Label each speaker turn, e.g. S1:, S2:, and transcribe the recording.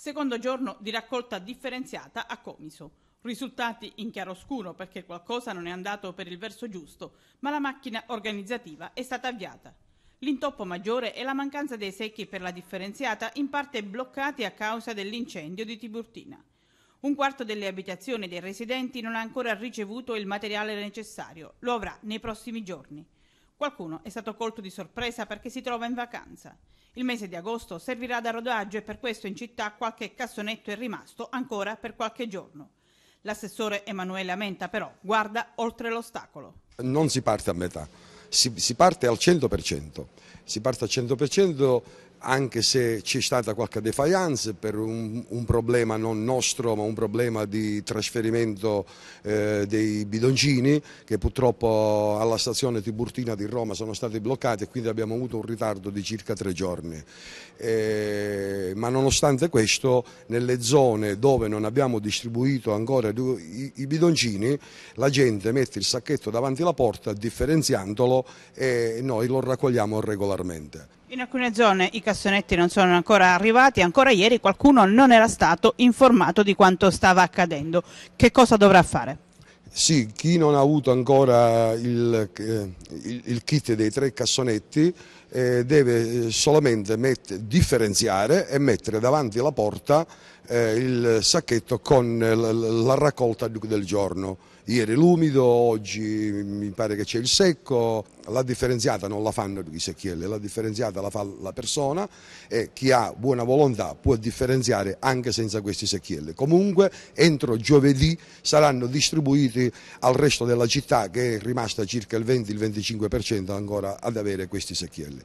S1: Secondo giorno di raccolta differenziata a Comiso. Risultati in chiaroscuro perché qualcosa non è andato per il verso giusto, ma la macchina organizzativa è stata avviata. L'intoppo maggiore è la mancanza dei secchi per la differenziata, in parte bloccati a causa dell'incendio di Tiburtina. Un quarto delle abitazioni dei residenti non ha ancora ricevuto il materiale necessario, lo avrà nei prossimi giorni. Qualcuno è stato colto di sorpresa perché si trova in vacanza. Il mese di agosto servirà da rodaggio e per questo in città qualche cassonetto è rimasto ancora per qualche giorno. L'assessore Emanuele Amenta però guarda oltre l'ostacolo.
S2: Non si parte a metà, si, si parte al 100%. Si parte al 100% anche se c'è stata qualche defiance per un, un, problema non nostro ma un problema di trasferimento eh, dei bidoncini che purtroppo alla stazione Tiburtina di Roma sono stati bloccati e quindi abbiamo avuto un ritardo di circa tre giorni. Eh, ma nonostante questo nelle zone dove non abbiamo distribuito ancora i, i bidoncini la gente mette il sacchetto davanti alla porta differenziandolo e noi lo raccogliamo regolarmente.
S1: In alcune zone i cassonetti non sono ancora arrivati, ancora ieri qualcuno non era stato informato di quanto stava accadendo. Che cosa dovrà fare?
S2: Sì, chi non ha avuto ancora il, eh, il, il kit dei tre cassonetti eh, deve eh, solamente mette, differenziare e mettere davanti alla porta eh, il sacchetto con la raccolta del giorno. Ieri l'umido, oggi mi pare che c'è il secco, la differenziata non la fanno i secchielli, la differenziata la fa la persona e chi ha buona volontà può differenziare anche senza questi secchielli. Comunque entro giovedì saranno distribuiti al resto della città che è rimasta circa il 20-25% ancora ad avere questi secchielli.